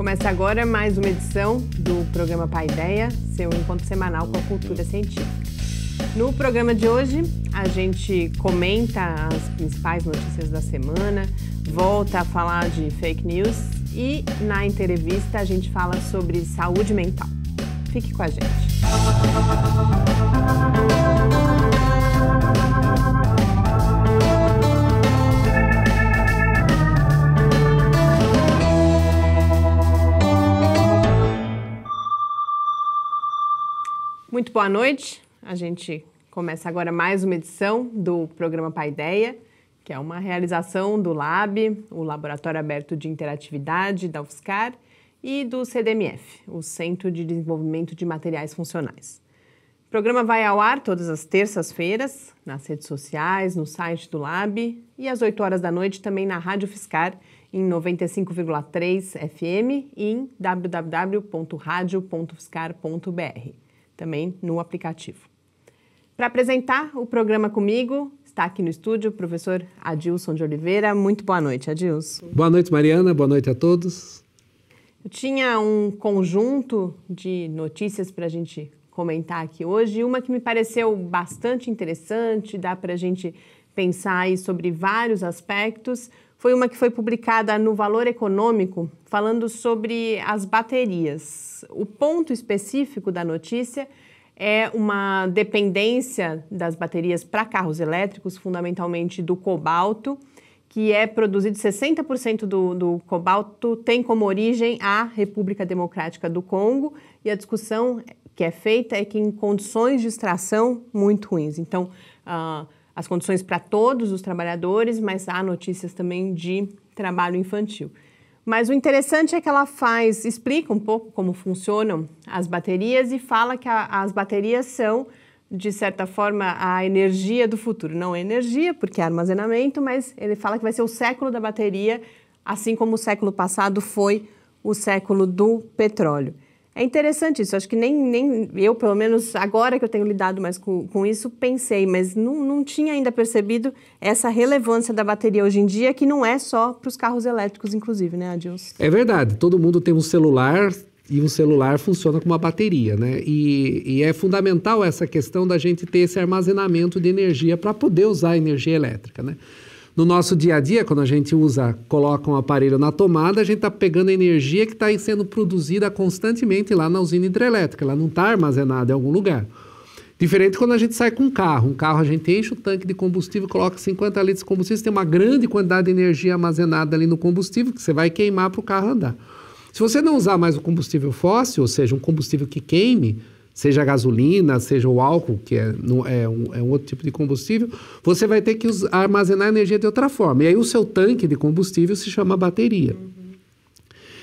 Começa agora mais uma edição do programa Ideia, seu encontro semanal com a cultura científica. No programa de hoje, a gente comenta as principais notícias da semana, volta a falar de fake news e na entrevista a gente fala sobre saúde mental. Fique com a gente. Muito boa noite. A gente começa agora mais uma edição do programa Paideia, que é uma realização do LAB, o Laboratório Aberto de Interatividade da UFSCar, e do CDMF, o Centro de Desenvolvimento de Materiais Funcionais. O programa vai ao ar todas as terças-feiras, nas redes sociais, no site do LAB e às 8 horas da noite também na Rádio Fiscar, em 95,3 FM e em www.radio.fiscar.br também no aplicativo. Para apresentar o programa comigo, está aqui no estúdio o professor Adilson de Oliveira. Muito boa noite, Adilson. Boa noite, Mariana. Boa noite a todos. Eu tinha um conjunto de notícias para a gente comentar aqui hoje. Uma que me pareceu bastante interessante, dá para a gente pensar aí sobre vários aspectos foi uma que foi publicada no Valor Econômico, falando sobre as baterias. O ponto específico da notícia é uma dependência das baterias para carros elétricos, fundamentalmente do cobalto, que é produzido 60% do, do cobalto tem como origem a República Democrática do Congo e a discussão que é feita é que em condições de extração muito ruins. Então, uh, as condições para todos os trabalhadores, mas há notícias também de trabalho infantil. Mas o interessante é que ela faz, explica um pouco como funcionam as baterias e fala que a, as baterias são, de certa forma, a energia do futuro. Não é energia, porque é armazenamento, mas ele fala que vai ser o século da bateria, assim como o século passado foi o século do petróleo. É interessante isso, acho que nem, nem eu, pelo menos agora que eu tenho lidado mais com, com isso, pensei, mas não, não tinha ainda percebido essa relevância da bateria hoje em dia, que não é só para os carros elétricos, inclusive, né, Adilson? É verdade, todo mundo tem um celular, e um celular funciona com uma bateria, né? E, e, é fundamental essa questão da gente ter esse armazenamento de energia para poder usar a energia elétrica, né? No nosso dia a dia, quando a gente usa, coloca um aparelho na tomada, a gente está pegando energia que está sendo produzida constantemente lá na usina hidrelétrica. Ela não está armazenada em algum lugar. Diferente quando a gente sai com um carro. Um carro a gente enche o tanque de combustível, coloca 50 litros de combustível, você tem uma grande quantidade de energia armazenada ali no combustível que você vai queimar para o carro andar. Se você não usar mais o combustível fóssil, ou seja, um combustível que queime, seja a gasolina, seja o álcool, que é, é, um, é um outro tipo de combustível, você vai ter que armazenar energia de outra forma. E aí o seu tanque de combustível se chama bateria. Uhum.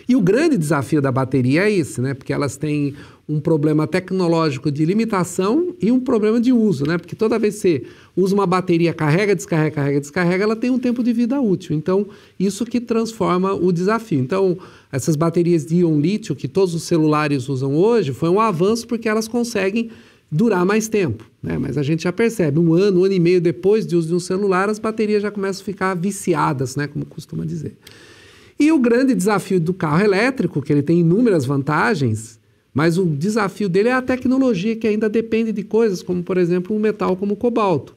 E o grande desafio da bateria é esse, né? Porque elas têm um problema tecnológico de limitação e um problema de uso, né? Porque toda vez que você usa uma bateria, carrega, descarrega, carrega, descarrega, ela tem um tempo de vida útil. Então, isso que transforma o desafio. Então, essas baterias de íon-lítio que todos os celulares usam hoje, foi um avanço porque elas conseguem durar mais tempo, né? Mas a gente já percebe, um ano, um ano e meio depois de uso de um celular, as baterias já começam a ficar viciadas, né? Como costuma dizer. E o grande desafio do carro elétrico, que ele tem inúmeras vantagens, mas o desafio dele é a tecnologia, que ainda depende de coisas como, por exemplo, um metal como o cobalto.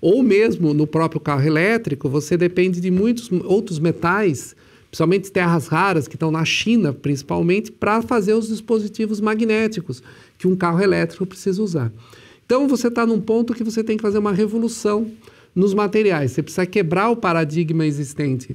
Ou mesmo no próprio carro elétrico, você depende de muitos outros metais, principalmente terras raras, que estão na China, principalmente, para fazer os dispositivos magnéticos que um carro elétrico precisa usar. Então você está num ponto que você tem que fazer uma revolução nos materiais. Você precisa quebrar o paradigma existente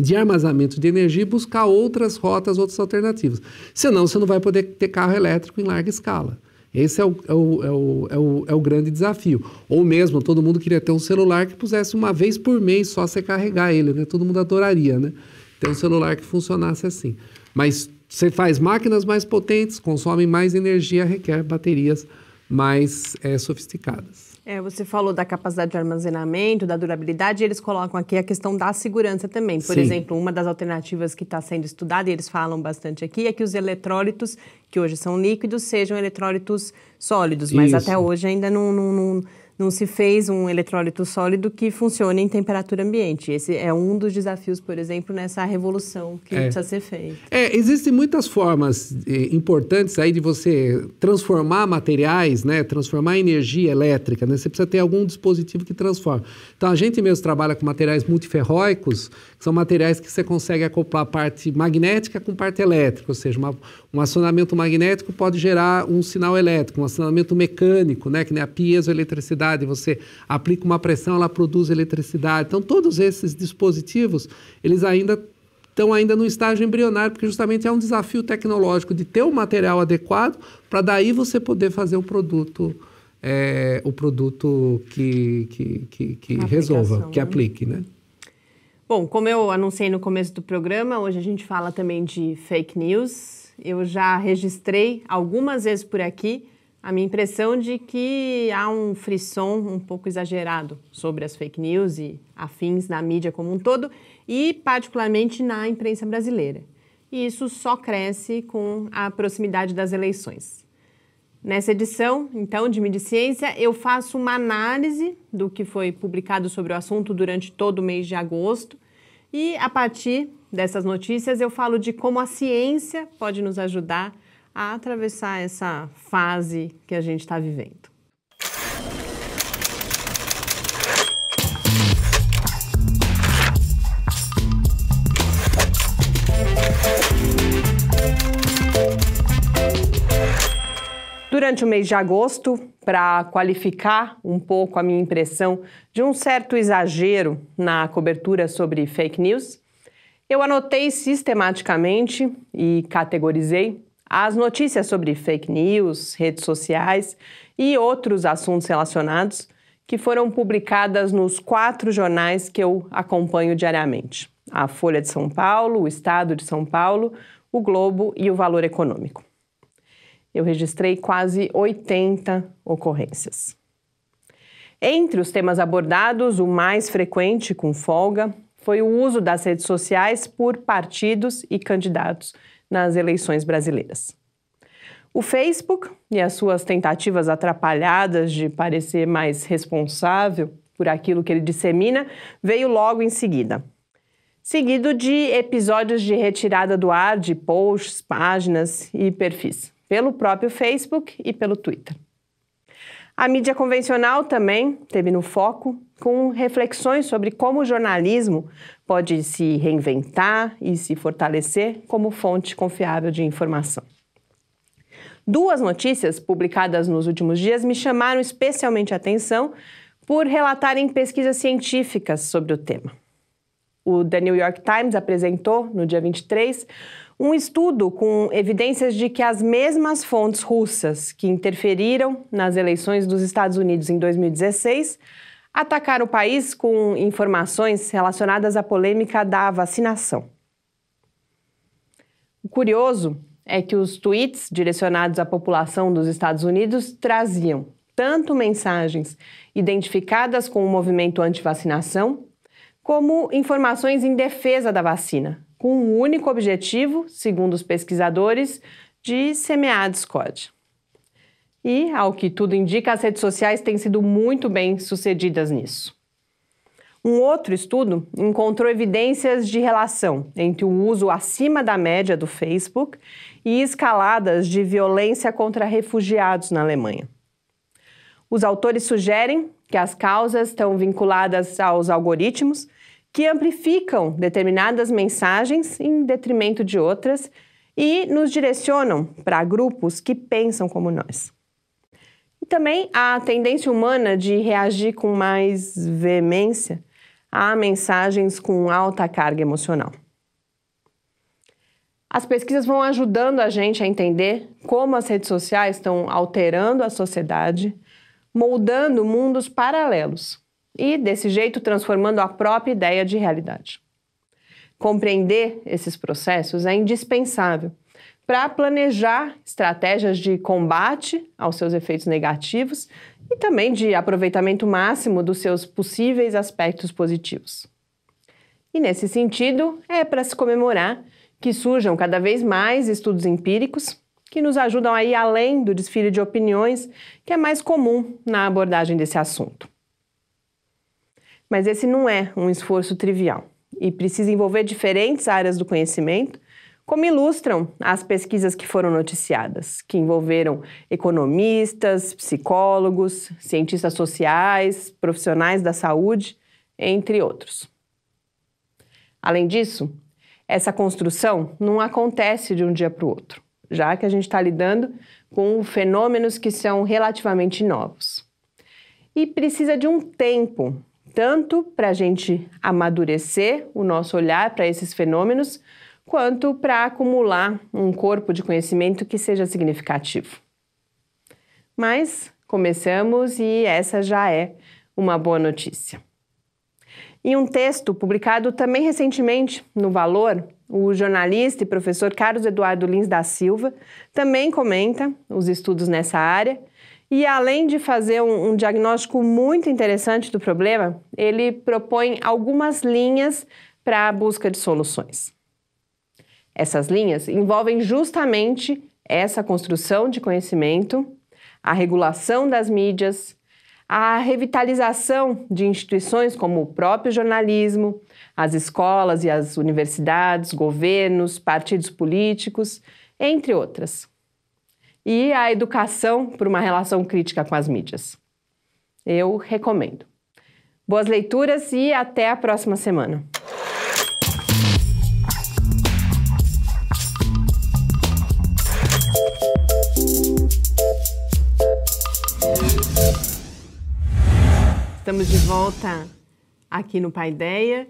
de armazenamento de energia e buscar outras rotas, outras alternativas. Senão você não vai poder ter carro elétrico em larga escala. Esse é o, é o, é o, é o, é o grande desafio. Ou mesmo, todo mundo queria ter um celular que pusesse uma vez por mês só você carregar ele, né? Todo mundo adoraria, né? Ter um celular que funcionasse assim. Mas você faz máquinas mais potentes, consomem mais energia, requer baterias mais é, sofisticadas. É, você falou da capacidade de armazenamento, da durabilidade, e eles colocam aqui a questão da segurança também. Por Sim. exemplo, uma das alternativas que está sendo estudada, e eles falam bastante aqui, é que os eletrólitos, que hoje são líquidos, sejam eletrólitos sólidos, mas Isso. até hoje ainda não, não, não não se fez um eletrólito sólido que funcione em temperatura ambiente. Esse é um dos desafios, por exemplo, nessa revolução que é. precisa ser feita. É, existem muitas formas eh, importantes aí de você transformar materiais, né, transformar energia elétrica, né? Você precisa ter algum dispositivo que transforma. Então a gente mesmo trabalha com materiais multiferróicos, que são materiais que você consegue acoplar parte magnética com parte elétrica, ou seja, uma, um acionamento magnético pode gerar um sinal elétrico, um acionamento mecânico, né, que nem a piezoeletricidade eletricidade, você aplica uma pressão, ela produz eletricidade. Então, todos esses dispositivos, eles ainda estão ainda no estágio embrionário, porque justamente é um desafio tecnológico de ter o um material adequado para daí você poder fazer o produto, é, o produto que, que, que, que resolva, que né? aplique, né? Bom, como eu anunciei no começo do programa, hoje a gente fala também de fake news. Eu já registrei algumas vezes por aqui a minha impressão de que há um frisson um pouco exagerado sobre as fake news e afins na mídia como um todo e particularmente na imprensa brasileira. E isso só cresce com a proximidade das eleições. Nessa edição, então, de Mídia Ciência, eu faço uma análise do que foi publicado sobre o assunto durante todo o mês de agosto e a partir dessas notícias eu falo de como a ciência pode nos ajudar a atravessar essa fase que a gente está vivendo. Durante o mês de agosto, para qualificar um pouco a minha impressão de um certo exagero na cobertura sobre fake news, eu anotei sistematicamente e categorizei as notícias sobre fake news, redes sociais e outros assuntos relacionados que foram publicadas nos quatro jornais que eu acompanho diariamente: a Folha de São Paulo, o Estado de São Paulo, o Globo e o Valor Econômico. Eu registrei quase 80 ocorrências. Entre os temas abordados, o mais frequente, com folga, foi o uso das redes sociais por partidos e candidatos nas eleições brasileiras. O Facebook e as suas tentativas atrapalhadas de parecer mais responsável por aquilo que ele dissemina veio logo em seguida. Seguido de episódios de retirada do ar de posts, páginas e perfis, pelo próprio Facebook e pelo Twitter. A mídia convencional também teve no foco, com reflexões sobre como o jornalismo pode se reinventar e se fortalecer como fonte confiável de informação. Duas notícias publicadas nos últimos dias me chamaram especialmente a atenção por relatarem pesquisas científicas sobre o tema o The New York Times apresentou no dia 23 um estudo com evidências de que as mesmas fontes russas que interferiram nas eleições dos Estados Unidos em 2016 atacaram o país com informações relacionadas à polêmica da vacinação. O curioso é que os tweets direcionados à população dos Estados Unidos traziam tanto mensagens identificadas com o movimento anti-vacinação como informações em defesa da vacina, com um único objetivo, segundo os pesquisadores, de semear a discórdia. E, ao que tudo indica, as redes sociais têm sido muito bem sucedidas nisso. Um outro estudo encontrou evidências de relação entre o uso acima da média do Facebook e escaladas de violência contra refugiados na Alemanha. Os autores sugerem que as causas estão vinculadas aos algoritmos que amplificam determinadas mensagens em detrimento de outras e nos direcionam para grupos que pensam como nós. E também a tendência humana de reagir com mais veemência a mensagens com alta carga emocional. As pesquisas vão ajudando a gente a entender como as redes sociais estão alterando a sociedade, moldando mundos paralelos e, desse jeito, transformando a própria ideia de realidade. Compreender esses processos é indispensável para planejar estratégias de combate aos seus efeitos negativos e também de aproveitamento máximo dos seus possíveis aspectos positivos. E nesse sentido, é para se comemorar que surjam cada vez mais estudos empíricos que nos ajudam a ir além do desfile de opiniões que é mais comum na abordagem desse assunto. Mas esse não é um esforço trivial e precisa envolver diferentes áreas do conhecimento, como ilustram as pesquisas que foram noticiadas, que envolveram economistas, psicólogos, cientistas sociais, profissionais da saúde, entre outros. Além disso, essa construção não acontece de um dia para o outro, já que a gente está lidando com fenômenos que são relativamente novos. E precisa de um tempo tanto para a gente amadurecer o nosso olhar para esses fenômenos, quanto para acumular um corpo de conhecimento que seja significativo. Mas começamos e essa já é uma boa notícia. Em um texto publicado também recentemente no Valor, o jornalista e professor Carlos Eduardo Lins da Silva também comenta os estudos nessa área e além de fazer um, um, diagnóstico muito interessante do problema, ele propõe algumas linhas para a busca de soluções. Essas linhas envolvem justamente essa construção de conhecimento, a regulação das mídias, a revitalização de instituições como o próprio jornalismo, as escolas e as universidades, governos, partidos políticos, entre outras e a educação para uma relação crítica com as mídias. Eu recomendo. Boas leituras e até a próxima semana. Estamos de volta aqui no Pai Ideia.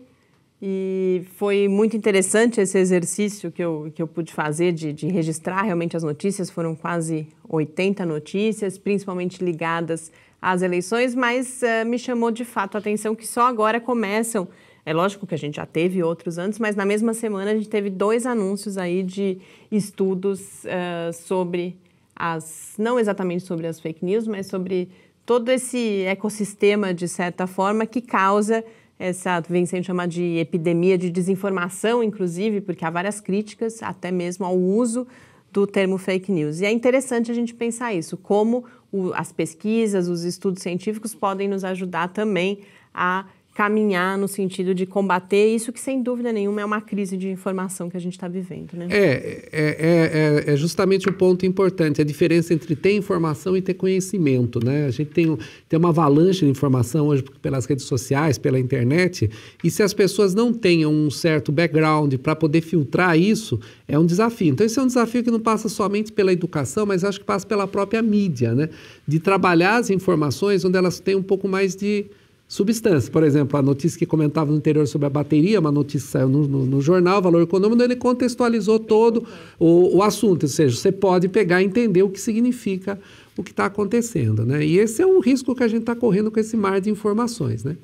E foi muito interessante esse exercício que eu, que eu pude fazer de, de registrar realmente as notícias. Foram quase 80 notícias, principalmente ligadas às eleições, mas uh, me chamou de fato a atenção que só agora começam. É lógico que a gente já teve outros antes, mas na mesma semana a gente teve dois anúncios aí de estudos uh, sobre as. não exatamente sobre as fake news, mas sobre todo esse ecossistema, de certa forma, que causa essa vem sendo chamada de epidemia de desinformação, inclusive, porque há várias críticas, até mesmo ao uso do termo fake news. E é interessante a gente pensar isso, como o, as pesquisas, os estudos científicos podem nos ajudar também a caminhar no sentido de combater isso que, sem dúvida nenhuma, é uma crise de informação que a gente está vivendo. Né? É, é, é, é, é justamente o ponto importante, a diferença entre ter informação e ter conhecimento. Né? A gente tem, tem uma avalanche de informação hoje pelas redes sociais, pela internet, e se as pessoas não tenham um certo background para poder filtrar isso, é um desafio. Então, esse é um desafio que não passa somente pela educação, mas acho que passa pela própria mídia, né? de trabalhar as informações onde elas têm um pouco mais de substância, Por exemplo, a notícia que comentava no interior sobre a bateria, uma notícia saiu no, no, no jornal, Valor Econômico, ele contextualizou todo o, o, assunto. Ou seja, você pode pegar e entender o que significa o que está acontecendo. Né? E esse é um risco que a gente está correndo com esse mar de informações. Né?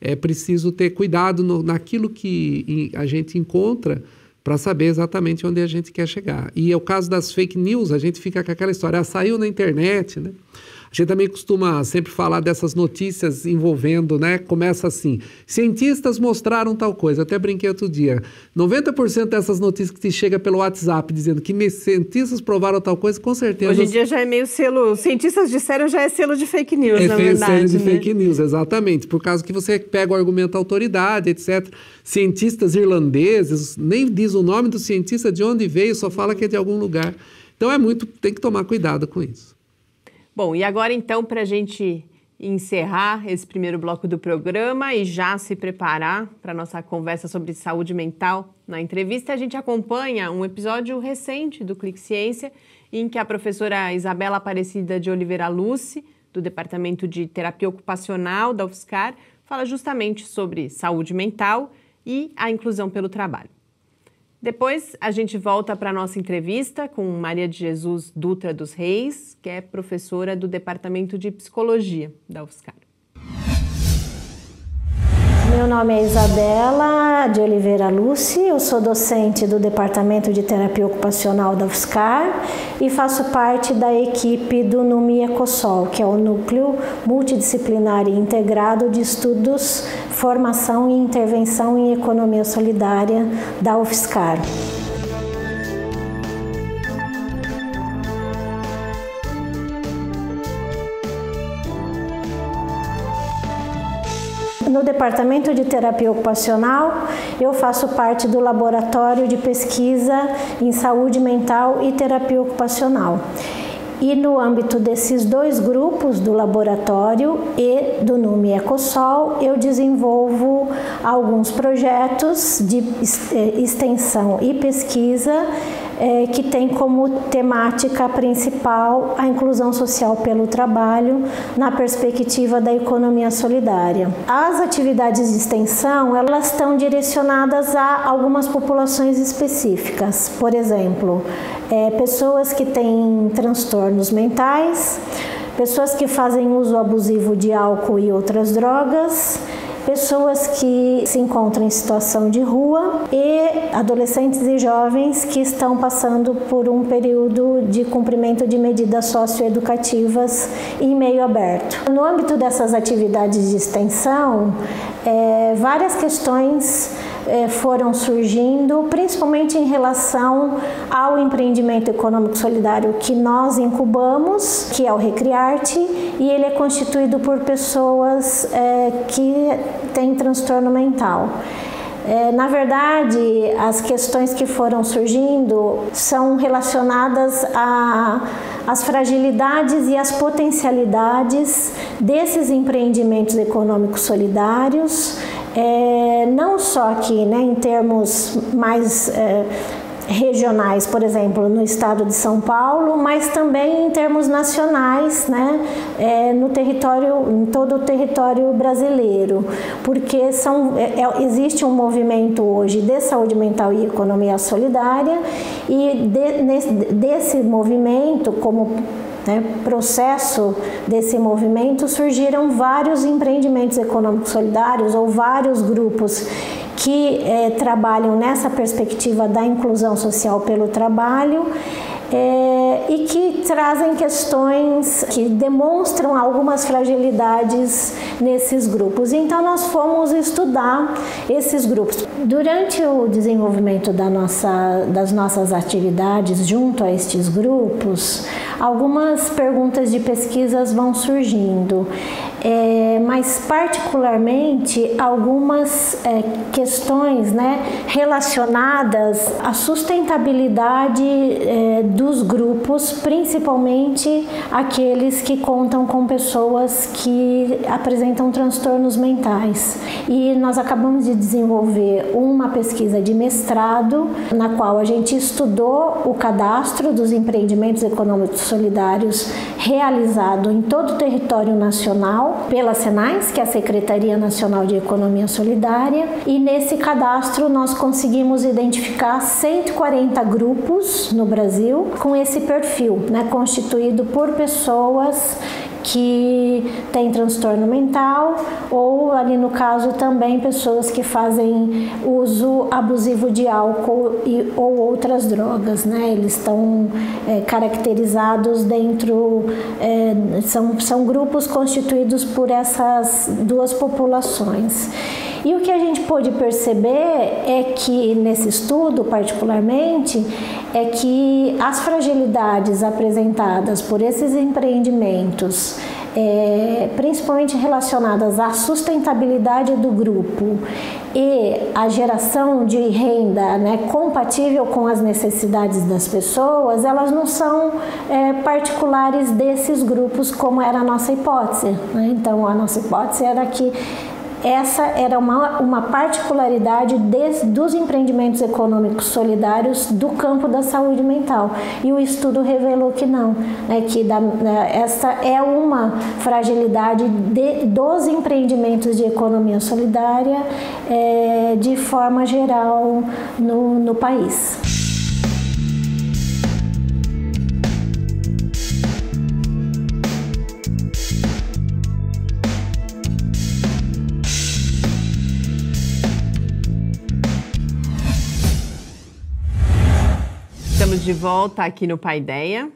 É preciso ter cuidado no, naquilo que a gente encontra para saber exatamente onde a gente quer chegar. E é o caso das fake news, a gente fica com aquela história, ah, saiu na internet, né? A gente também costuma sempre falar dessas notícias envolvendo, né? Começa assim: cientistas mostraram tal coisa. Até brinquei outro dia. 90% dessas notícias que te chega pelo WhatsApp dizendo que cientistas provaram tal coisa, com certeza. Hoje em dia já é meio selo. Cientistas disseram já é selo de fake news, é na verdade. É selo de né? fake news, exatamente. Por causa que você pega o argumento da autoridade, etc. Cientistas irlandeses, nem diz o nome do cientista, de onde veio, só fala que é de algum lugar. Então é muito, tem que tomar cuidado com isso. Bom, e agora então, para a gente encerrar esse primeiro bloco do programa e já se preparar para nossa conversa sobre saúde mental na entrevista, a gente acompanha um episódio recente do Clique Ciência, em que a professora Isabela Aparecida de Oliveira Luce, do Departamento de Terapia Ocupacional da UFSCar, fala justamente sobre saúde mental e a inclusão pelo trabalho. Depois a gente volta para a nossa entrevista com Maria de Jesus Dutra dos Reis, que é professora do Departamento de Psicologia da UFSCar. Meu nome é Isabela de Oliveira Luce, eu sou docente do Departamento de Terapia Ocupacional da UFSCar e faço parte da equipe do NUMI ECOSOL, que é o Núcleo Multidisciplinar e Integrado de Estudos, Formação e Intervenção em Economia Solidária da UFSCar. No Departamento de Terapia Ocupacional, eu faço parte do Laboratório de Pesquisa em Saúde Mental e Terapia Ocupacional. E no âmbito desses dois grupos, do laboratório e do NUME Ecosol, eu desenvolvo alguns projetos de eh, extensão e pesquisa é, que tem como temática principal a inclusão social pelo trabalho na perspectiva da economia solidária. As atividades de extensão elas estão direcionadas a algumas populações específicas, por exemplo, é, pessoas que têm transtornos mentais, pessoas que fazem uso abusivo de álcool e outras drogas pessoas que se encontram em situação de rua e adolescentes e jovens que estão passando por um período de cumprimento de medidas socioeducativas em meio aberto. No âmbito dessas atividades de extensão, é, várias questões eh, foram surgindo, principalmente em relação ao empreendimento econômico solidário que nós incubamos, que é o Recriarte, e ele é constituído por pessoas eh, que têm transtorno mental eh, na verdade, as questões que foram surgindo são relacionadas às fragilidades e às potencialidades desses empreendimentos econômicos solidários é, não só aqui né, em termos mais é, regionais, por exemplo, no estado de São Paulo, mas também em termos nacionais, né, é, no território, em todo o território brasileiro, porque são, é, é existe um movimento hoje de saúde mental e economia solidária e de, nesse, desse movimento, como né, processo desse movimento surgiram vários empreendimentos econômicos solidários ou vários grupos que é, trabalham nessa perspectiva da inclusão social pelo trabalho. É, e que trazem questões que demonstram algumas fragilidades nesses grupos. Então, nós fomos estudar esses grupos. Durante o desenvolvimento da nossa, das nossas atividades junto a estes grupos, algumas perguntas de pesquisas vão surgindo, é, mas particularmente algumas é, questões né, relacionadas à sustentabilidade é, dos grupos, principalmente aqueles que contam com pessoas que apresentam transtornos mentais. E nós acabamos de desenvolver uma pesquisa de mestrado, na qual a gente estudou o cadastro dos empreendimentos econômicos solidários realizado em todo o território nacional pela SENAIS, que é a Secretaria Nacional de Economia Solidária, e nesse cadastro nós conseguimos identificar 140 grupos no Brasil com esse perfil, né, constituído por pessoas que têm transtorno mental ou, ali no caso, também pessoas que fazem uso abusivo de álcool e, ou outras drogas, né? Eles estão é, caracterizados dentro, é, são, são grupos constituídos por essas duas populações. E o que a gente pôde perceber é que, nesse estudo particularmente, é que as fragilidades apresentadas por esses empreendimentos, é, principalmente relacionadas à sustentabilidade do grupo e à geração de renda né, compatível com as necessidades das pessoas, elas não são é, particulares desses grupos, como era a nossa hipótese. Né? Então, a nossa hipótese era que essa era uma, uma particularidade des, dos empreendimentos econômicos solidários do campo da saúde mental. E o estudo revelou que não, né, que da, né, essa é uma fragilidade de, dos empreendimentos de economia solidária é, de forma geral no, no país. de volta aqui no Pai Paideia.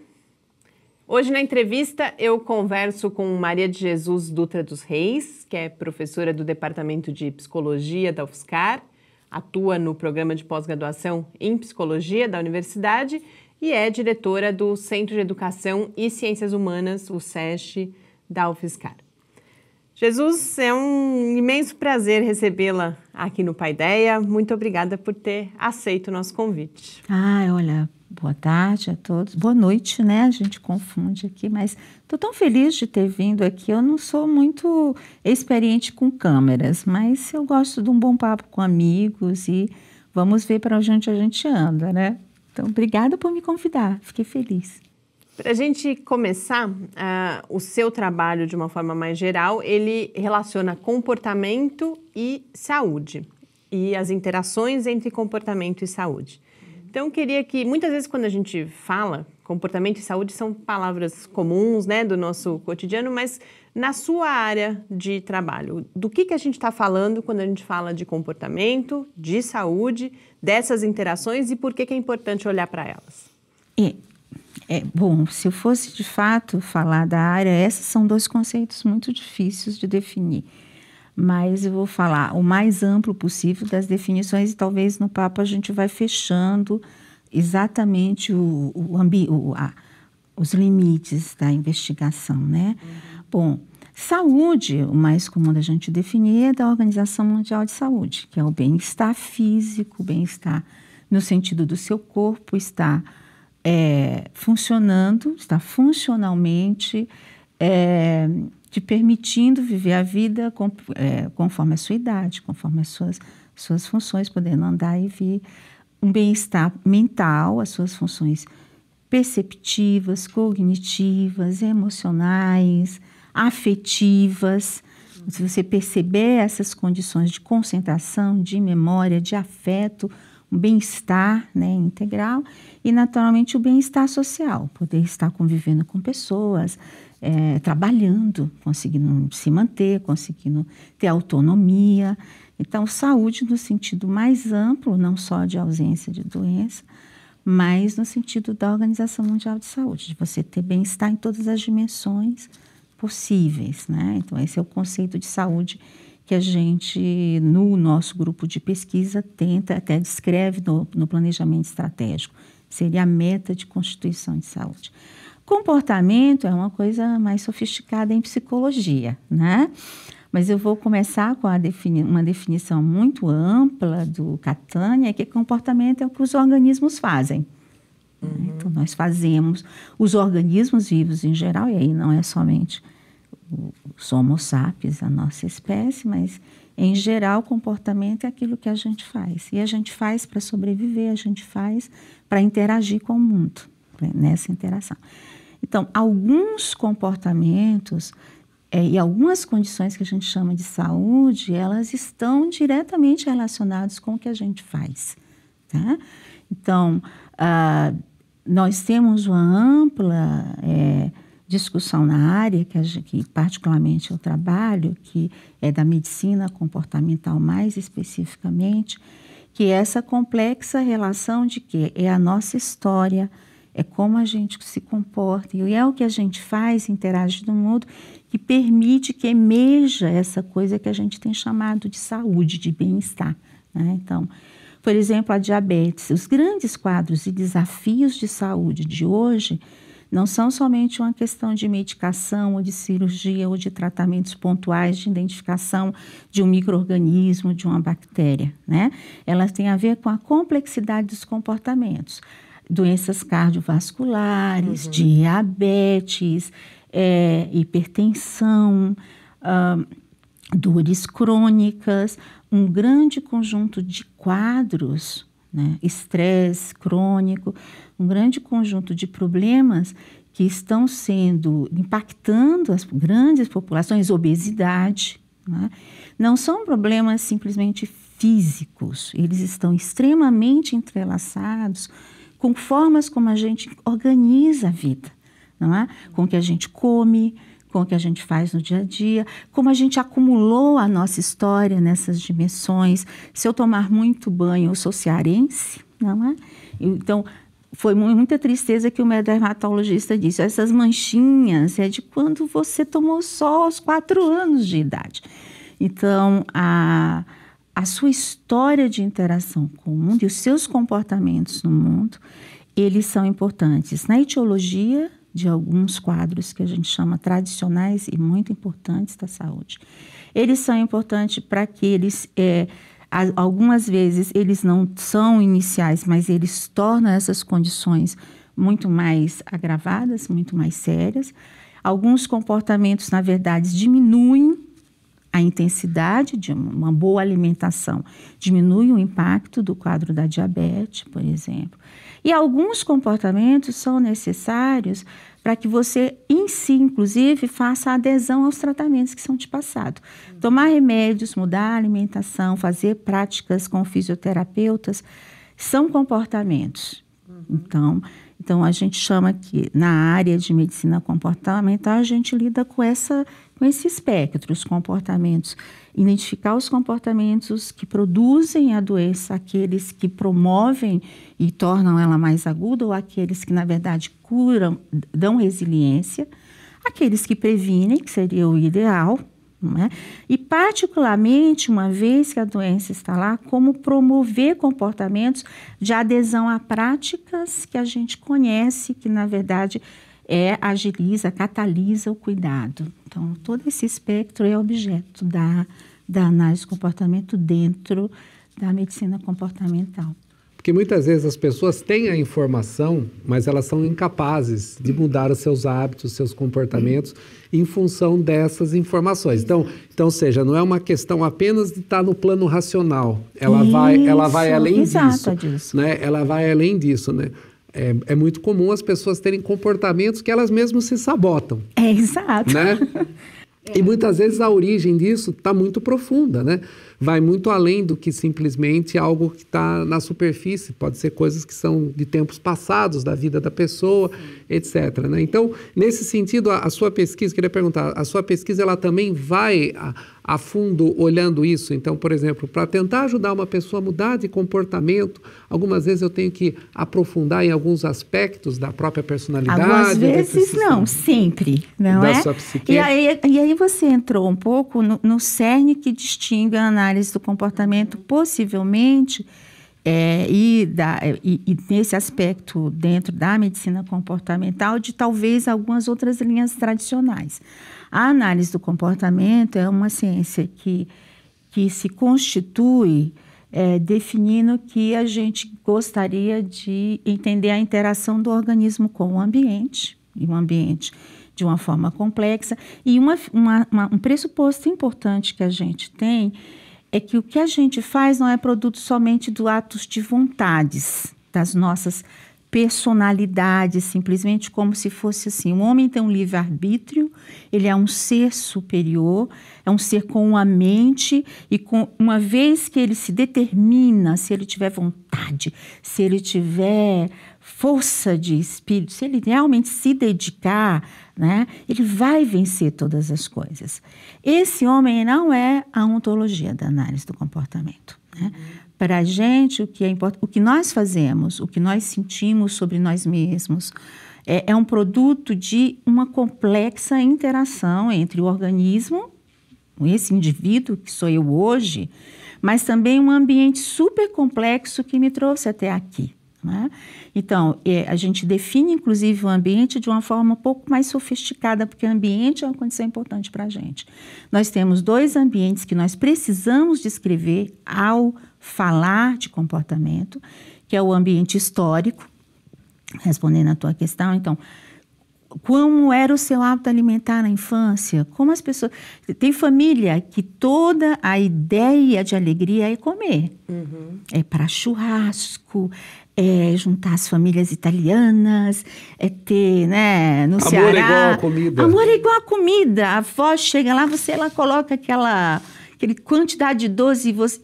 Hoje na entrevista eu converso com Maria de Jesus Dutra dos Reis, que é professora do Departamento de Psicologia da UFSCar, atua no programa de pós-graduação em Psicologia da Universidade e é diretora do Centro de Educação e Ciências Humanas, o SESC, da UFSCar. Jesus, é um imenso prazer recebê-la aqui no Paideia. Muito obrigada por ter aceito o nosso convite. Ah, olha, Boa tarde a todos. Boa noite, né? A gente confunde aqui, mas estou tão feliz de ter vindo aqui. Eu não sou muito experiente com câmeras, mas eu gosto de um bom papo com amigos e vamos ver para onde a gente anda, né? Então, obrigada por me convidar. Fiquei feliz. Para a gente começar, uh, o seu trabalho, de uma forma mais geral, ele relaciona comportamento e saúde e as interações entre comportamento e saúde. Então, eu queria que, muitas vezes, quando a gente fala comportamento e saúde, são palavras comuns né, do nosso cotidiano, mas na sua área de trabalho, do que, que a gente está falando quando a gente fala de comportamento, de saúde, dessas interações e por que, que é importante olhar para elas? É, é, bom, se eu fosse de fato falar da área, esses são dois conceitos muito difíceis de definir mas eu vou falar o mais amplo possível das definições e talvez no papo a gente vai fechando exatamente o, o, ambi, o a, os limites da investigação, né? Uhum. Bom, saúde, o mais comum da gente definir é da Organização Mundial de Saúde, que é o bem-estar físico, bem-estar no sentido do seu corpo estar é, eh, funcionando, está funcionalmente é, te permitindo viver a vida com, é, conforme a sua idade, conforme as suas, suas funções, podendo andar e vir. Um bem-estar mental, as suas funções perceptivas, cognitivas, emocionais, afetivas. Se você perceber essas condições de concentração, de memória, de afeto, um bem-estar né, integral e, naturalmente, o bem-estar social, poder estar convivendo com pessoas, é, trabalhando, conseguindo se manter, conseguindo ter autonomia. Então, saúde no sentido mais amplo, não só de ausência de doença, mas no sentido da Organização Mundial de Saúde, de você ter bem-estar em todas as dimensões possíveis, né? Então, esse é o conceito de saúde que a gente, no nosso grupo de pesquisa, tenta, até descreve no, no planejamento estratégico. Seria a meta de constituição de saúde. Comportamento é uma coisa mais sofisticada em psicologia, né? Mas eu vou começar com defini uma definição muito ampla do Catania que é comportamento é o que os organismos fazem. Uhum. Então, nós fazemos, os organismos vivos em geral, e aí não é somente os Homo sapiens, a nossa espécie, mas em geral, comportamento é aquilo que a gente faz. E a gente faz para sobreviver, a gente faz para interagir com o mundo, né, nessa interação. Então, alguns comportamentos é, e algumas condições que a gente chama de saúde, elas estão diretamente relacionadas com o que a gente faz. Tá? Então, ah, nós temos uma ampla é, discussão na área, que, gente, que particularmente eu trabalho, que é da medicina comportamental mais especificamente, que é essa complexa relação de que é a nossa história, é como a gente se comporta e é o que a gente faz, interage no mundo, que permite que emerja essa coisa que a gente tem chamado de saúde, de bem-estar. Né? Então, por exemplo, a diabetes. Os grandes quadros e desafios de saúde de hoje não são somente uma questão de medicação ou de cirurgia ou de tratamentos pontuais de identificação de um microorganismo, de uma bactéria, né? Elas têm a ver com a complexidade dos comportamentos doenças cardiovasculares, uhum. diabetes, é, hipertensão, ah, dores crônicas, um grande conjunto de quadros, né? estresse crônico, um grande conjunto de problemas que estão sendo impactando as grandes populações, obesidade. Né? Não são problemas simplesmente físicos, eles estão extremamente entrelaçados com formas como a gente organiza a vida, não é? Com o que a gente come, com o que a gente faz no dia a dia, como a gente acumulou a nossa história nessas dimensões. Se eu tomar muito banho, eu sou cearense, não é? Então, foi muita tristeza que o meu dermatologista disse: essas manchinhas é de quando você tomou sol aos quatro anos de idade. Então, a a sua história de interação com o mundo e os seus comportamentos no mundo, eles são importantes na etiologia de alguns quadros que a gente chama tradicionais e muito importantes da saúde. Eles são importantes para que eles, é, algumas vezes, eles não são iniciais, mas eles tornam essas condições muito mais agravadas, muito mais sérias. Alguns comportamentos, na verdade, diminuem a intensidade de uma boa alimentação diminui o impacto do quadro da diabetes, por exemplo. E alguns comportamentos são necessários para que você, em si, inclusive, faça adesão aos tratamentos que são te passados. Tomar remédios, mudar a alimentação, fazer práticas com fisioterapeutas são comportamentos. Uhum. Então, então a gente chama que na área de medicina comportamental a gente lida com essa com esse espectro, os comportamentos. Identificar os comportamentos que produzem a doença, aqueles que promovem e tornam ela mais aguda, ou aqueles que, na verdade, curam, dão resiliência, aqueles que previnem, que seria o ideal, é? E, particularmente, uma vez que a doença está lá, como promover comportamentos de adesão a práticas que a gente conhece, que na verdade é, agiliza, catalisa o cuidado. Então, todo esse espectro é objeto da, da análise do comportamento dentro da medicina comportamental. Porque muitas vezes as pessoas têm a informação, mas elas são incapazes de mudar os seus hábitos, os seus comportamentos em função dessas informações. Então, então, seja, não é uma questão apenas de estar no plano racional. Ela Isso, vai, ela vai além disso, disso, né? Ela vai além disso, né? é, é, muito comum as pessoas terem comportamentos que elas mesmas se sabotam. É, exato. Né? É. E muitas vezes a origem disso está muito profunda, né? vai muito além do que simplesmente algo que está na superfície, pode ser coisas que são de tempos passados, da vida da pessoa, etc. Né? Então, nesse sentido, a, a, sua pesquisa, queria perguntar, a sua pesquisa ela também vai a, a fundo olhando isso? Então, por exemplo, para tentar ajudar uma pessoa a mudar de comportamento, algumas vezes eu tenho que aprofundar em alguns aspectos da própria personalidade? Algumas vezes não, sempre, não da é? Sua psique. E, aí, e aí você entrou um pouco no, no cerne que distingue a análise análise do comportamento, possivelmente, é, e, da, é, e, e, nesse aspecto dentro da medicina comportamental, de talvez algumas outras linhas tradicionais. A análise do comportamento é uma ciência que, que se constitui é, definindo que a gente gostaria de entender a interação do organismo com o ambiente, e o ambiente de uma forma complexa. E uma, uma, uma, um pressuposto importante que a gente tem é que o que a gente faz não é produto somente do atos de vontades, das nossas personalidades, simplesmente como se fosse assim. O homem tem um livre-arbítrio, ele é um ser superior, é um ser com uma mente e com uma vez que ele se determina, se ele tiver vontade, se ele tiver força de espírito, se ele realmente se dedicar né? Ele vai vencer todas as coisas. Esse homem não é a ontologia da análise do comportamento. Né? Para a gente, o que, é import... o que nós fazemos, o que nós sentimos sobre nós mesmos, é, é um produto de uma complexa interação entre o organismo, esse indivíduo que sou eu hoje, mas também um ambiente super complexo que me trouxe até aqui. Né? Então, é, a gente define, inclusive, o ambiente de uma forma um pouco mais sofisticada, porque ambiente é uma condição importante para a gente. Nós temos dois ambientes que nós precisamos descrever ao falar de comportamento, que é o ambiente histórico, respondendo à tua questão. Então, como era o seu hábito alimentar na infância, como as pessoas. Tem família que toda a ideia de alegria é comer. Uhum. É para churrasco, é juntar as famílias italianas, é ter, né, no Amor Ceará. Amor é igual a comida. Amor é igual a comida. A avó chega lá, você ela coloca aquela aquela quantidade de doce e você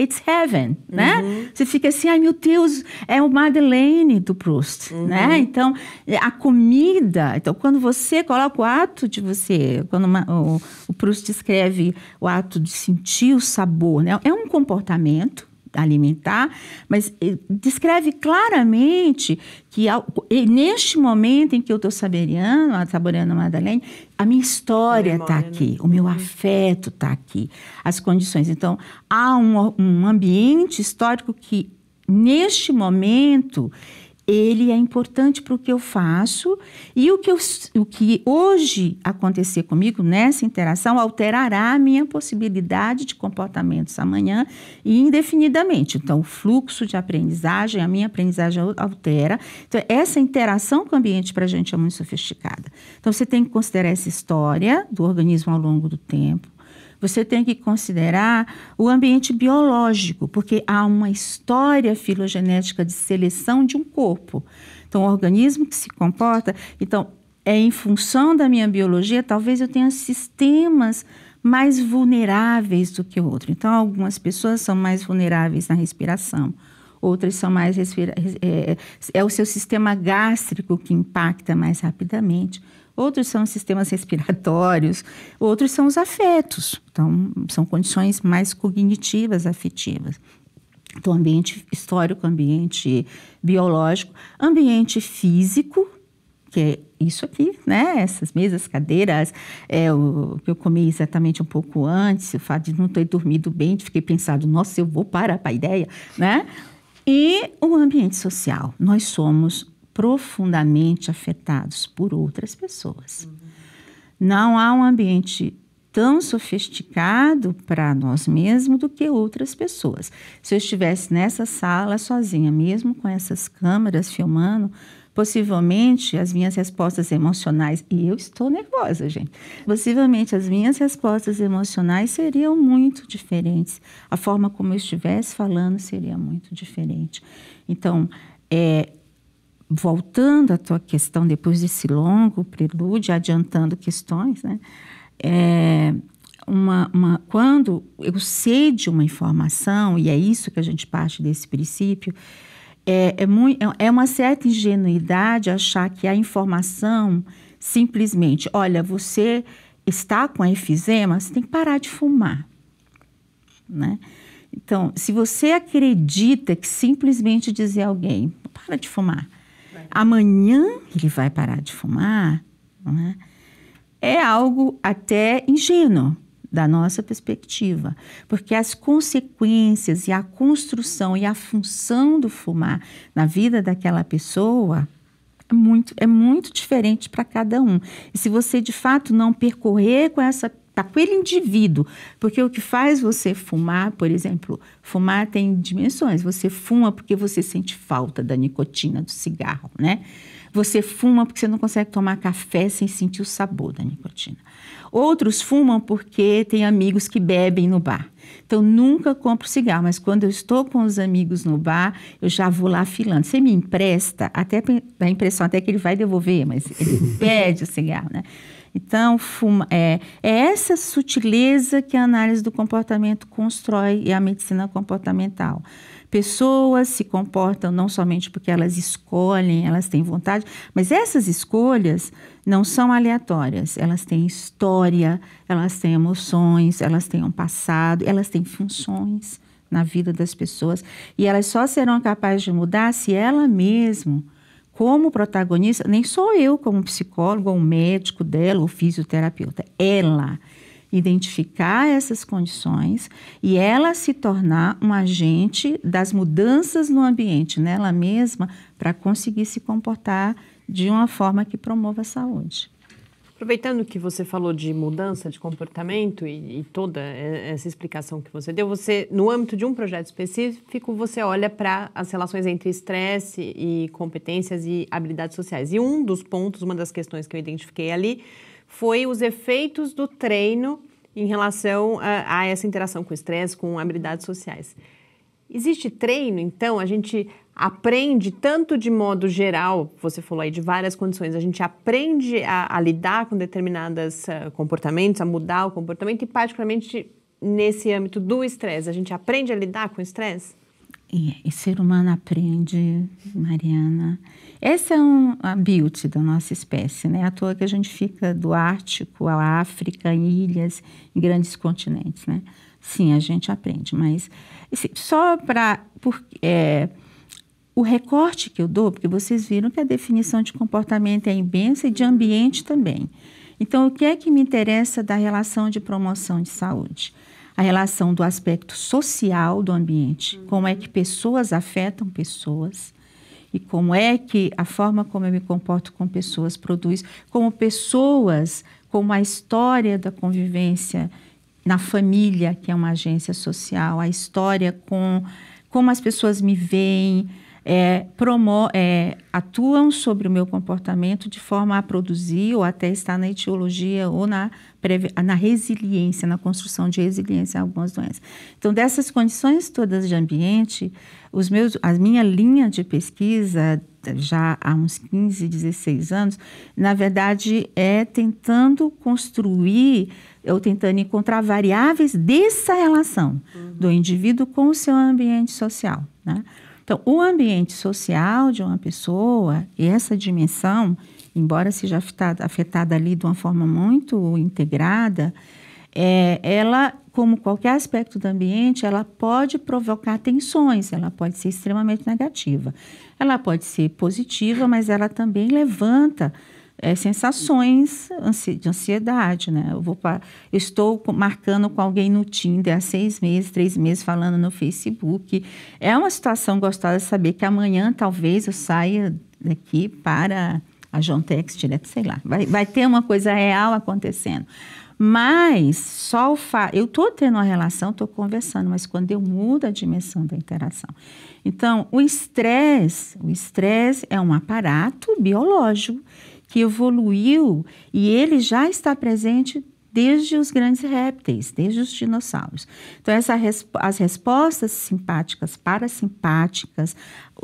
it's heaven, né? Uhum. Você fica assim, ai meu Deus, é o Madeleine do Proust, uhum. né? Então, a comida, então quando você coloca o ato de você, quando uma, o, o Proust descreve o ato de sentir o sabor, né? É um comportamento, alimentar, mas eh, descreve claramente que neste momento em que eu estou saboreando, saboreando a Madalena, a minha história está né? aqui, né? o meu uhum. afeto está aqui, as condições. Então, há um, um ambiente histórico que, neste momento, ele é importante para o que eu faço e o que, eu, o que hoje acontecer comigo nessa interação alterará a minha possibilidade de comportamentos amanhã e indefinidamente. Então, o fluxo de aprendizagem, a minha aprendizagem altera. Então, essa interação com o ambiente para a gente é muito sofisticada. Então, você tem que considerar essa história do organismo ao longo do tempo você tem que considerar o ambiente biológico, porque há uma história filogenética de seleção de um corpo. Então, o organismo que se comporta. Então, é em função da minha biologia, talvez eu tenha sistemas mais vulneráveis do que o outro. Então, algumas pessoas são mais vulneráveis na respiração, outras são mais. É, é o seu sistema gástrico que impacta mais rapidamente outros são os sistemas respiratórios, outros são os afetos. Então, são condições mais cognitivas, afetivas. Então, ambiente histórico, ambiente biológico, ambiente físico, que é isso aqui, né? Essas mesas, cadeiras, é, o que eu comi exatamente um pouco antes, o fato de não ter dormido bem, de fiquei pensado, nossa, eu vou para a ideia, né? E o ambiente social. Nós somos profundamente afetados por outras pessoas. Uhum. Não há um ambiente tão sofisticado para nós mesmos do que outras pessoas. Se eu estivesse nessa sala sozinha, mesmo com essas câmeras filmando, possivelmente as minhas respostas emocionais, e eu estou nervosa, gente, possivelmente as minhas respostas emocionais seriam muito diferentes. A forma como eu estivesse falando seria muito diferente. Então, é, voltando à tua questão, depois desse longo prelúdio, adiantando questões, né? É, uma, uma, quando eu sei de uma informação, e é isso que a gente parte desse princípio, é, é, muito, é, é uma certa ingenuidade achar que a informação simplesmente, olha, você está com efizema, você tem que parar de fumar, né? Então, se você acredita que simplesmente dizer a alguém, para de fumar, amanhã ele vai parar de fumar, é? é algo até ingênuo da nossa perspectiva, porque as consequências e a construção e a função do fumar na vida daquela pessoa é muito, é muito diferente para cada um. E se você de fato não percorrer com essa daquele tá indivíduo. Porque o que faz você fumar, por exemplo, fumar tem dimensões. Você fuma porque você sente falta da nicotina do cigarro, né? Você fuma porque você não consegue tomar café sem sentir o sabor da nicotina. Outros fumam porque tem amigos que bebem no bar. Então, nunca compro cigarro, mas quando eu estou com os amigos no bar, eu já vou lá filando. Você me empresta, até a impressão até que ele vai devolver, mas ele pede o cigarro, né? Então, fuma, é, é essa sutileza que a análise do comportamento constrói e a medicina comportamental pessoas se comportam não somente porque elas escolhem, elas têm vontade, mas essas escolhas não são aleatórias. Elas têm história, elas têm emoções, elas têm um passado, elas têm funções na vida das pessoas e elas só serão capazes de mudar se ela mesma como protagonista, nem sou eu como psicólogo, ou médico dela, ou fisioterapeuta. Ela identificar essas condições e ela se tornar um agente das mudanças no ambiente nela mesma para conseguir se comportar de uma forma que promova a saúde. Aproveitando que você falou de mudança de comportamento e, e, toda essa explicação que você deu, você no âmbito de um projeto específico você olha para as relações entre estresse e competências e habilidades sociais. E um dos pontos, uma das questões que eu identifiquei ali, foi os efeitos do treino em relação a, a essa interação com o estresse, com habilidades sociais. Existe treino, então, a gente aprende tanto de modo geral, você falou aí de várias condições, a gente aprende a, a lidar com determinados uh, ah, comportamentos, a mudar o comportamento e particularmente nesse âmbito do estresse, a gente aprende a lidar com o estresse? E, e ser humano aprende, Mariana. Essa é um, a beauty da nossa espécie, né? A toa que a gente fica do Ártico a África, em ilhas, em grandes continentes, né? Sim, a gente aprende, mas assim, só para é, o recorte que eu dou, porque vocês viram que a definição de comportamento é imensa e de ambiente também. Então, o que é que me interessa da relação de promoção de saúde? A relação do aspecto social do ambiente, como é que pessoas afetam pessoas e como é que a forma como eu me comporto com pessoas produz, como pessoas, como a história da convivência na família, que é uma agência social, a história com como as pessoas me veem, é, promo é, atuam sobre o meu comportamento de forma a produzir ou até estar na etiologia ou na, na resiliência, na construção de resiliência a algumas doenças. Então, dessas condições todas de ambiente, os meus, a minha linha de pesquisa, eh, já há uns 15, 16 anos, na verdade é tentando construir ou tentando encontrar variáveis dessa relação uhum. do indivíduo com o seu ambiente social. Né? Então, o ambiente social de uma pessoa e essa dimensão, embora seja afetada, afetada ali de uma forma muito integrada, é, ela, como qualquer aspecto do ambiente, ela pode provocar tensões, ela pode ser extremamente negativa. Ela pode ser positiva, mas ela também levanta é, sensações de ansiedade, né? Eu, vou pra, eu estou marcando com alguém no Tinder há seis meses, três meses, falando no Facebook. É uma situação gostosa saber que amanhã talvez eu saia daqui para a Jontex direto, sei lá. Vai, vai ter uma coisa real acontecendo. Mas só o Eu estou tendo uma relação, estou conversando, mas quando eu mudo a dimensão da interação. Então, o estresse, o estresse é um aparato biológico que evoluiu e ele já está presente desde os grandes répteis, desde os dinossauros. Então, essa, as respostas simpáticas, parasimpáticas,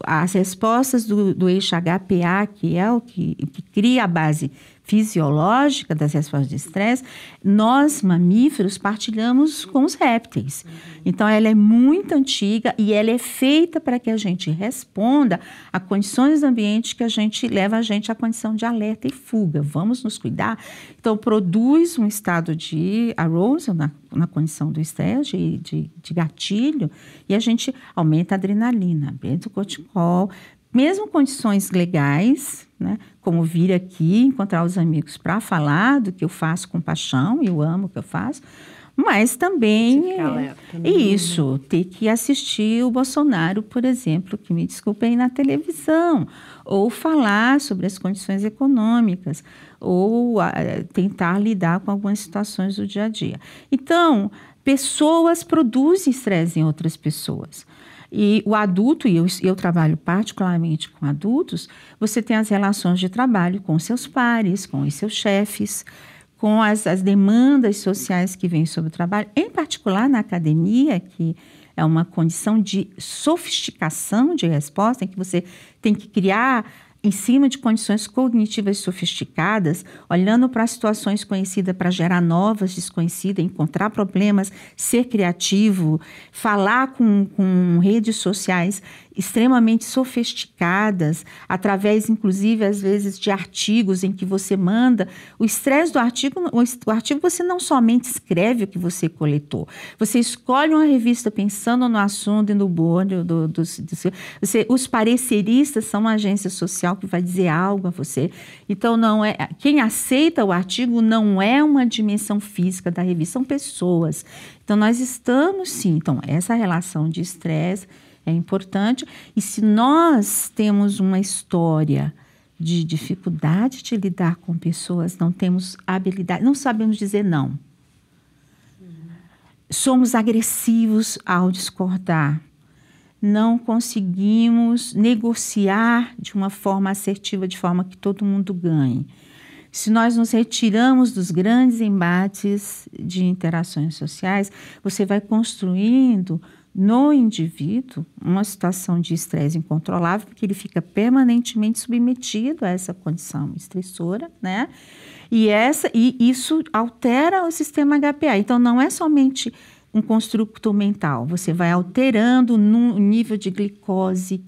as respostas do, do eixo HPA, que é o que, que cria a base fisiológica das respostas de estresse, nós, mamíferos, partilhamos com os répteis. Então, ela é muito antiga e ela é feita para que a gente responda a condições do ambiente que a gente leva a gente à condição de alerta e fuga. Vamos nos cuidar. Então, produz um estado de arousal na, na condição do estresse, de, de, de gatilho, e a gente aumenta a adrenalina, aumenta o corticol, mesmo condições legais, né? Como vir aqui, encontrar os amigos para falar do que eu faço com paixão, eu amo o que eu faço, mas também é, isso, ter que assistir o Bolsonaro, por exemplo, que me desculpem na televisão, ou falar sobre as condições econômicas, ou ah, tentar lidar com algumas situações do dia a dia. Então, pessoas produzem estresse em outras pessoas. E o adulto, e eu, eu trabalho particularmente com adultos, você tem as relações de trabalho com seus pares, com os seus chefes, com as, as demandas sociais que vêm sobre o trabalho, em particular na academia, que é uma condição de sofisticação de resposta, em que você tem que criar em cima de condições cognitivas sofisticadas, olhando para situações conhecidas para gerar novas desconhecidas, encontrar problemas, ser criativo, falar com, com redes sociais extremamente sofisticadas, através, inclusive, às vezes, de artigos em que você manda. O estresse do artigo, o artigo você não somente escreve o que você coletou, você escolhe uma revista pensando no assunto e no bônus. Do, do, do, os pareceristas são uma agência social que vai dizer algo a você. Então, não é quem aceita o artigo não é uma dimensão física da revista, são pessoas. Então, nós estamos, sim. Então, essa relação de estresse é importante. E se nós temos uma história de dificuldade de lidar com pessoas, não temos habilidade, não sabemos dizer não. Somos agressivos ao discordar. Não conseguimos negociar de uma forma assertiva, de forma que todo mundo ganhe. Se nós nos retiramos dos grandes embates de interações sociais, você vai construindo no indivíduo uma situação de estresse incontrolável, porque ele fica permanentemente submetido a essa condição estressora, né? E, essa, e isso altera o sistema HPA. Então, não é somente um construto mental, você vai alterando o nível de glicose,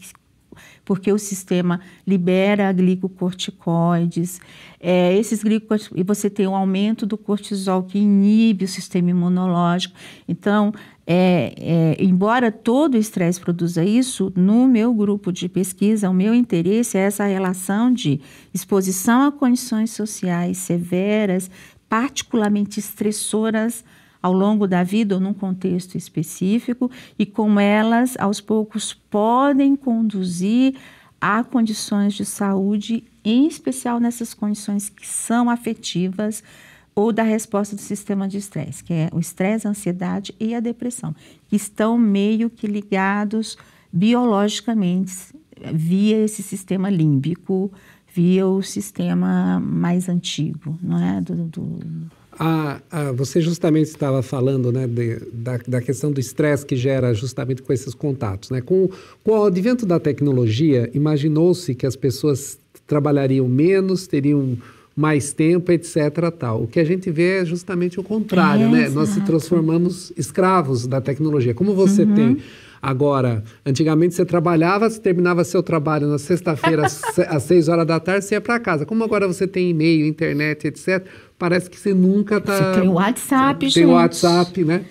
porque o sistema libera glicocorticoides. É, esses glicocorticoides, e você tem um aumento do cortisol que inibe o sistema imunológico. Então, é, é, embora todo estresse produza isso, no meu grupo de pesquisa, o meu interesse é essa relação de exposição a condições sociais severas, particularmente estressoras ao longo da vida ou num contexto específico, e como elas, aos poucos, podem conduzir a condições de saúde, em especial nessas condições que são afetivas, ou da resposta do sistema de estresse, que é o estresse, a ansiedade e a depressão, que estão meio que ligados biologicamente via esse sistema límbico, via o sistema mais antigo, não é? Do, do... Ah, ah, você justamente estava falando né, de, da, da, questão do estresse que gera justamente com esses contatos. Né? Com, com o advento da tecnologia, imaginou-se que as pessoas trabalhariam menos, teriam mais tempo, etc. Tal. O que a gente vê é justamente o contrário, né? é, né? Exato. Nós se transformamos escravos da tecnologia. Como você uhum. tem Agora, antigamente você trabalhava, você terminava seu trabalho na sexta-feira às seis horas da tarde, você ia para casa. Como agora você tem e-mail, internet, etc., parece que você nunca está. Você tem o WhatsApp, tem gente. Tem o WhatsApp, né?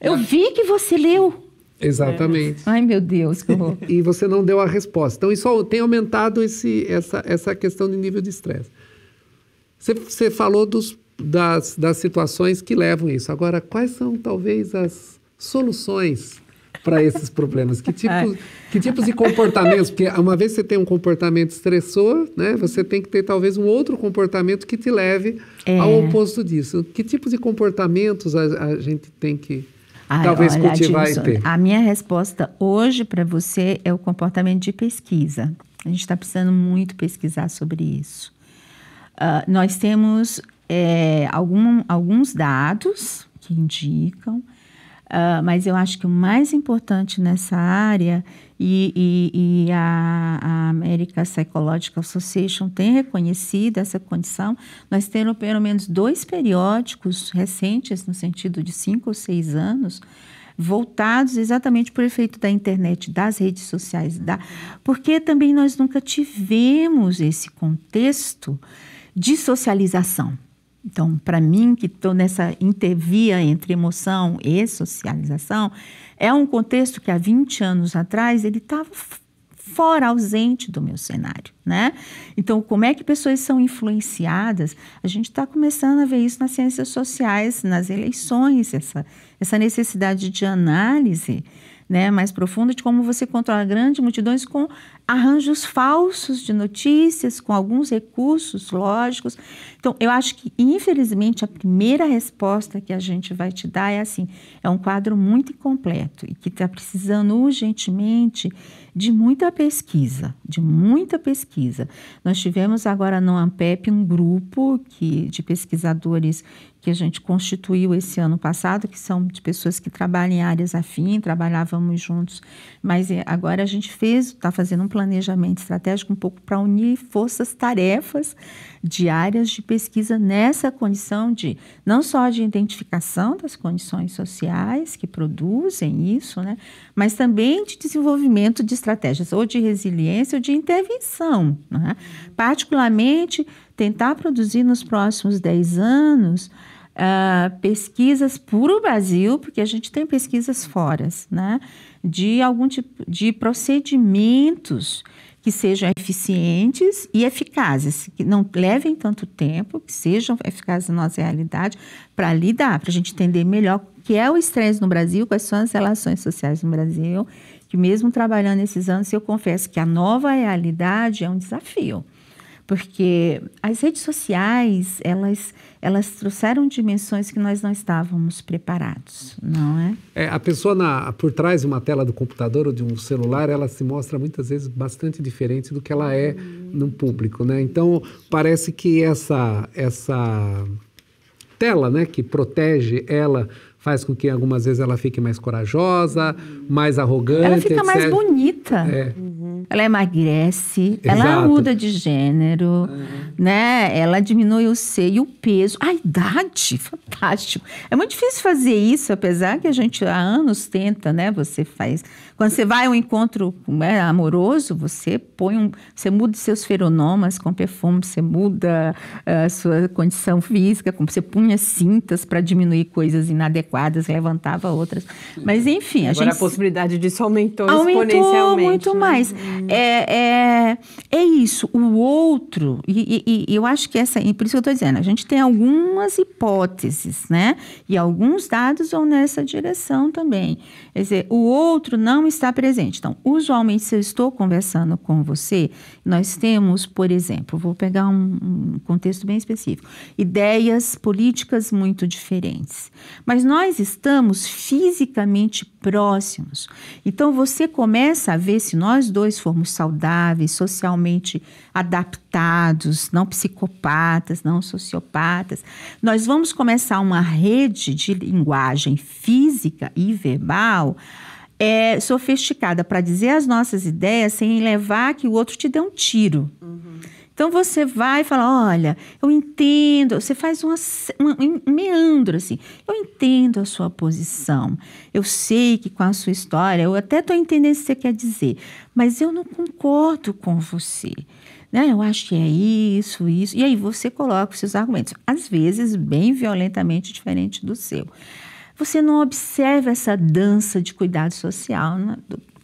Eu vi que você leu. Exatamente. É. Ai, meu Deus, que horror. e você não deu a resposta. Então, isso tem aumentado esse, essa, essa questão de nível de estresse. Você, você falou dos, das, das situações que levam isso. Agora, quais são talvez as soluções para esses problemas? Que é. tipos, que tipos de comportamentos? Porque uma vez você tem um comportamento estressor, né, você tem que ter talvez um outro comportamento que te leve é. ao oposto disso. Que tipos de comportamentos a, a gente tem que Ai, talvez olha, cultivar Adilson, e ter? A minha resposta hoje para você é o comportamento de pesquisa. A gente está precisando muito pesquisar sobre isso. Ah, nós temos é, algum, alguns dados que indicam, uh, mas eu acho que o mais importante nessa área, e, e, e a, a American Psychological Association tem reconhecido essa condição, nós temos pelo menos dois periódicos recentes, no sentido de cinco ou seis anos, voltados exatamente para o efeito da internet, das redes sociais, da... porque também nós nunca tivemos esse contexto dissocialização. Então, para mim, que estou nessa intervia entre emoção e socialização, é um contexto que há 20 anos atrás ele estava fora, ausente do meu cenário, né? Então, como é que pessoas são influenciadas? A gente está começando a ver isso nas ciências sociais, nas eleições, essa, essa necessidade de análise né, mais profunda de como você controla grandes multidões com arranjos falsos de notícias, com alguns recursos lógicos. Então, eu acho que, infelizmente, a primeira resposta que a gente vai te dar é assim: é um quadro muito incompleto e que está precisando urgentemente de muita pesquisa, de muita pesquisa. Nós tivemos agora no ANPEP um grupo que, de pesquisadores que a gente constituiu esse ano passado, que são de pessoas que trabalham em áreas afins, trabalhávamos juntos, mas eh, agora a gente fez, está fazendo um planejamento estratégico um pouco para unir forças-tarefas de áreas de pesquisa nessa condição de não só de identificação das condições sociais que produzem isso, né, mas também de desenvolvimento de estratégias ou de resiliência ou de intervenção, né? particularmente tentar produzir nos próximos 10 anos uh, pesquisas para o Brasil, porque a gente tem pesquisas fora, né? De algum tipo de procedimentos que sejam eficientes e eficazes, que não levem tanto tempo, que sejam eficazes na nossa realidade, para lidar, para a gente entender melhor o que é o estresse no Brasil, quais são as relações sociais no Brasil, que mesmo trabalhando esses anos, eu confesso que a nova realidade é um desafio porque as redes sociais elas elas trouxeram dimensões que nós não estávamos preparados, não é? é a pessoa na, por trás de uma tela do computador ou de um celular, ela se mostra muitas vezes bastante diferente do que ela é no público, né? Então parece que essa essa tela, né, que protege ela faz com que algumas vezes ela fique mais corajosa, mais arrogante. Ela fica etc. mais bonita. É. Uhum. Ela emagrece, Exato. ela muda de gênero, uhum. né? Ela diminui o seio, o peso, a idade, fantástico. É muito difícil fazer isso, apesar que a gente há anos tenta, né? Você faz quando você vai a um encontro é, amoroso, você põe um, você muda seus feronomas com perfume, você muda eh, a sua condição física, como você punha cintas para diminuir coisas inadequadas, levantava outras. Mas enfim, a Agora gente a possibilidade disso aumentou, aumentou exponencialmente. Né? muito né? mais. Hum. É, é, é isso. O outro e, e, e eu acho que essa, por isso que eu estou dizendo, a gente tem algumas hipóteses, né? E alguns dados vão nessa direção também. Quer dizer, o outro não não está presente. Então, usualmente, se eu estou conversando com você, nós temos, por exemplo, vou pegar um, um contexto bem específico, ideias políticas muito diferentes. Mas nós estamos fisicamente próximos. Então, você começa a ver se nós dois formos saudáveis, socialmente adaptados, não psicopatas, não sociopatas. Nós vamos começar uma rede de linguagem física e verbal é, sofisticada para dizer as nossas ideias sem levar que o outro te dê um tiro. Uhum. Então você vai falar, olha, eu entendo, você faz uma, uma, um meandro assim, eu entendo a sua posição, eu sei que com a sua história, eu até estou entendendo o que você quer dizer, mas eu não concordo com você. Né? Eu acho que é isso, isso. E aí você coloca os seus argumentos, às vezes bem violentamente diferente do seu você não observa essa dança de cuidado social né,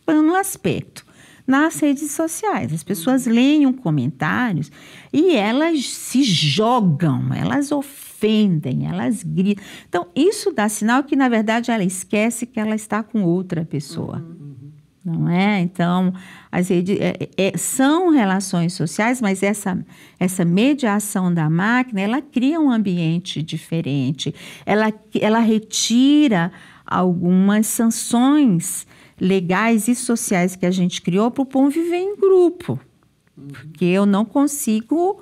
no aspecto. Nas redes sociais, as pessoas leem comentários e elas se jogam, elas ofendem, elas gritam. Então, isso dá sinal que, na verdade, ela esquece que ela está com outra pessoa. Uhum não é? Então, as redes é, é, são relações sociais, mas essa, essa mediação da máquina, ela cria um ambiente diferente, ela, ela retira algumas sanções legais e sociais que a gente criou para o povo viver em grupo, uhum. porque eu não consigo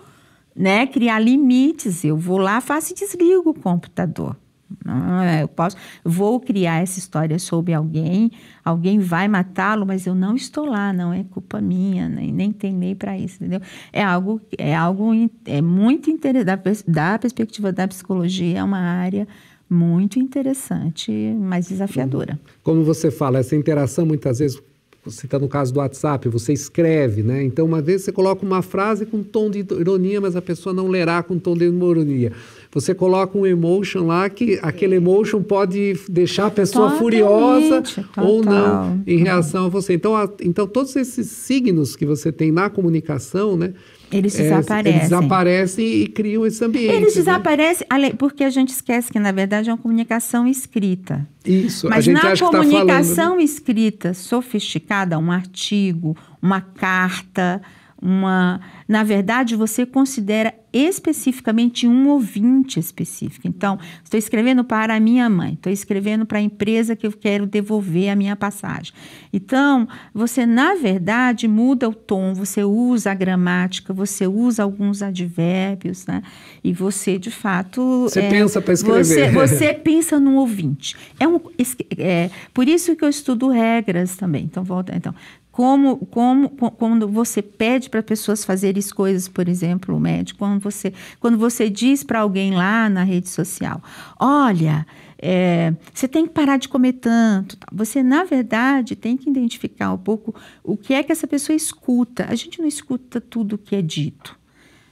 né, criar limites, eu vou lá, faço e desligo o computador. Ah, é, eu posso, vou criar essa história sobre alguém, alguém vai matá-lo, mas eu não estou lá, não é culpa minha, nem, nem tem lei para isso, entendeu? É algo, é algo é muito interessante, da, da perspectiva da psicologia, é uma área muito interessante, mas desafiadora. Como você fala, essa interação muitas vezes você está no caso do WhatsApp, você escreve, né? Então, uma vez você coloca uma frase com tom de ironia, mas a pessoa não lerá com tom de ironia. Você coloca um emotion lá que aquele emotion pode deixar a pessoa Totalmente, furiosa total, ou não em reação a você. Então, a, então todos esses signos que você tem na comunicação, né? Eles é, desaparecem. Eles desaparecem e criam esse ambiente. Eles né? desaparecem né? porque a gente esquece que, na verdade, é uma comunicação escrita. Isso, Mas a gente na acha comunicação tá falando, né? escrita sofisticada, um artigo, uma carta, uma na verdade, você considera especificamente um ouvinte específico. Então, estou escrevendo para a minha mãe, estou escrevendo para a empresa que eu quero devolver a minha passagem. Então, você, na verdade, muda o tom, você usa a gramática, você usa alguns advérbios, né? E você, de fato. Você é, pensa para escrever. Você, você pensa num ouvinte. É um, é, por isso que eu estudo regras também. Então, volta. Então, como, como, quando você pede para pessoas fazerem coisas, por exemplo, o médico, quando você, quando você diz para alguém lá na rede social, olha, é, você tem que parar de comer tanto. Você, na verdade, tem que identificar um pouco o que é que essa pessoa escuta. A gente não escuta tudo que é dito.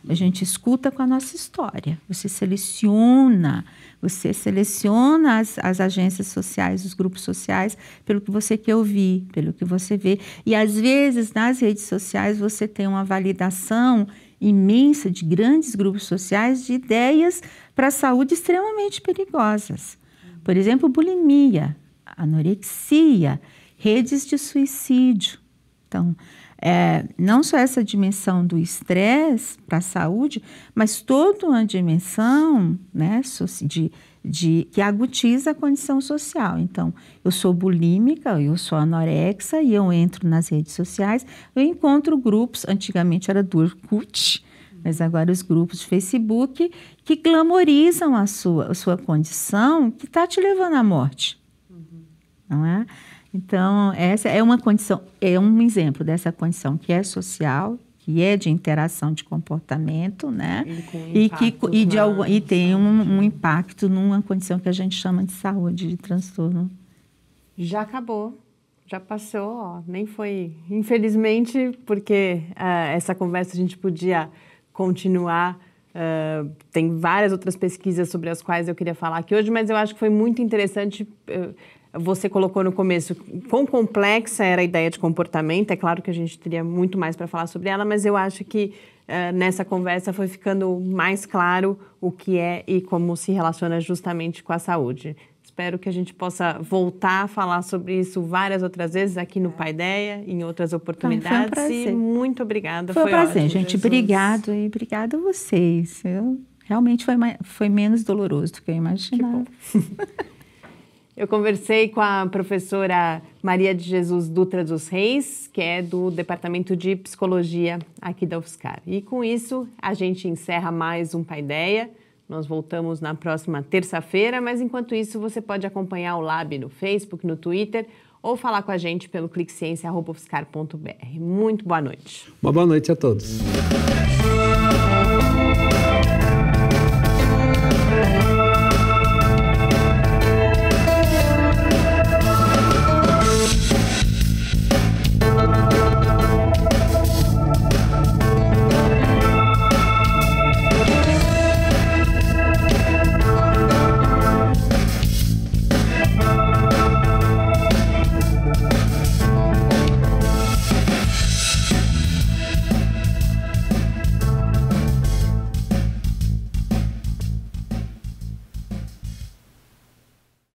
A gente escuta com a nossa história. Você seleciona você seleciona as, as agências sociais, os grupos sociais, pelo que você quer ouvir, pelo que você vê. E às vezes nas redes sociais você tem uma validação imensa de grandes grupos sociais de ideias para a saúde extremamente perigosas. Por exemplo, bulimia, anorexia, redes de suicídio. Então, é, não só essa dimensão do estresse para a saúde, mas toda uma dimensão né, de, de, que agutiza a condição social. Então, eu sou bulímica, eu sou anorexa e eu entro nas redes sociais, eu encontro grupos, antigamente era do Orkut, mas agora os grupos de Facebook que glamorizam a sua, a sua condição que está te levando à morte. Uhum. Não é? Então, essa é uma condição, é um exemplo dessa condição que é social, que é de interação de comportamento, né? E, e que e, de algum, e tem um, um impacto numa condição que a gente chama de saúde, de transtorno. Já acabou já passou, ó, nem foi. Infelizmente, porque uh, essa conversa a gente podia continuar. Uh, tem várias outras pesquisas sobre as quais eu queria falar aqui hoje, mas eu acho que foi muito interessante. Uh, você colocou no começo quão complexa era a ideia de comportamento. É claro que a gente teria muito mais para falar sobre ela, mas eu acho que uh, nessa conversa foi ficando mais claro o que é e como se relaciona justamente com a saúde. Espero que a gente possa voltar a falar sobre isso várias outras vezes aqui no é. Paideia, em outras oportunidades. foi um prazer. E muito obrigada. Foi, um prazer, ótimo, gente. Jesus. Obrigado e obrigada a vocês. Eu, realmente foi, foi menos doloroso do que eu imaginava. Que bom. Eu conversei com a professora Maria de Jesus Dutra dos Reis, que é do Departamento de Psicologia aqui da UFSCar. E com isso, a gente encerra mais um Paideia. Nós voltamos na próxima terça-feira, mas enquanto isso, você pode acompanhar o Lab no Facebook, no Twitter ou falar com a gente pelo cliqueciência.ufscar.br. Muito boa noite. Uma boa noite a todos.